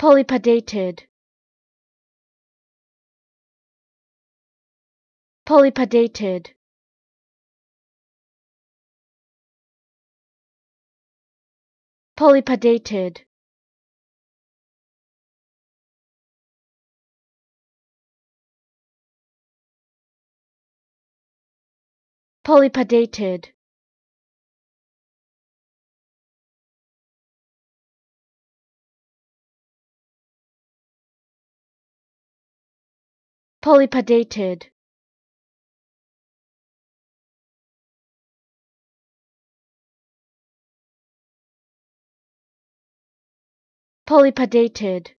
Polypodated. Polypodated. Polypodated. Polypodated. Polypodated. Polypodated.